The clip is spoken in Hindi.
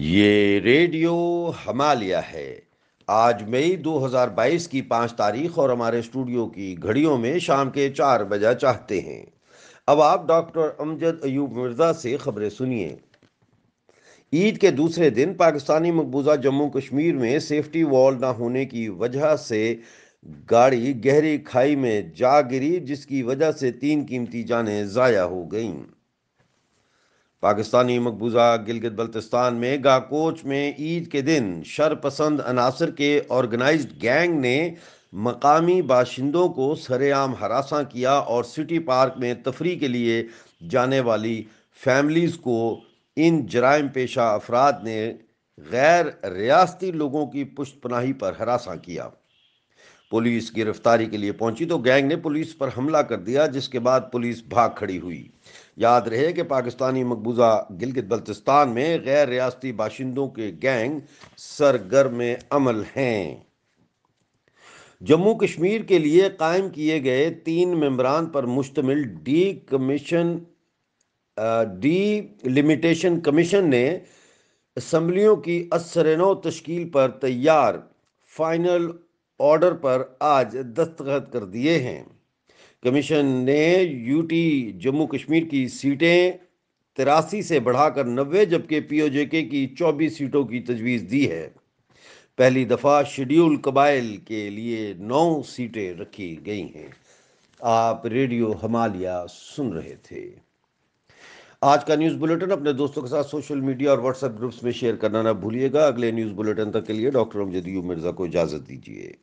ये रेडियो हमालिया है आज मई 2022 की पाँच तारीख और हमारे स्टूडियो की घड़ियों में शाम के चार बजा चाहते हैं अब आप डॉक्टर अमजद अयूब मिर्ज़ा से खबरें सुनिए ईद के दूसरे दिन पाकिस्तानी मकबूजा जम्मू कश्मीर में सेफ्टी वॉल ना होने की वजह से गाड़ी गहरी खाई में जा गिरी जिसकी वजह से तीन कीमती जानें ज़ाया हो गईं पाकिस्तानी मकबूजा गिलगित बल्तिस्तान में गाकोच में ईद के दिन शरपसंद अनासर के ऑर्गेनाइज गैंग ने मकामी बाशिंदों को सरेआम हरासा किया और सिटी पार्क में तफरी के लिए जाने वाली फैमिलीज़ को इन जराइम पेशा अफराद ने गैर रियासती लोगों की पुष्त पनाही पर हरासा किया पुलिस गिरफ्तारी के लिए पहुंची तो गैंग ने पुलिस पर हमला कर दिया जिसके बाद पुलिस भाग खड़ी हुई याद रहे कि पाकिस्तानी मकबूजा गिलगित बल्तिस्तान में गैर रियाती बाशिंदों के गैंग सरगर्म अमल हैं जम्मू कश्मीर के लिए कायम किए गए तीन मेम्बरान पर मुश्तमिल डी कमीशन डी लिमिटेशन कमीशन ने असम्बलियों की असर नौ तश्कील पर तैयार फाइनल ऑर्डर पर आज दस्तखत कर दिए हैं कमीशन ने यूटी जम्मू कश्मीर की सीटें तिरासी से बढ़ाकर नब्बे जबकि पीओजेके की चौबीस सीटों की तजवीज़ दी है पहली दफ़ा शेड्यूल कबाइल के लिए नौ सीटें रखी गई हैं आप रेडियो हमालिया सुन रहे थे आज का न्यूज़ बुलेटिन अपने दोस्तों के साथ सोशल मीडिया और व्हाट्सएप ग्रुप्स में शेयर करना ना भूलिएगा अगले न्यूज़ बुलेटिन तक के लिए डॉक्टर अमजद मिर्ज़ा को इजाज़त दीजिए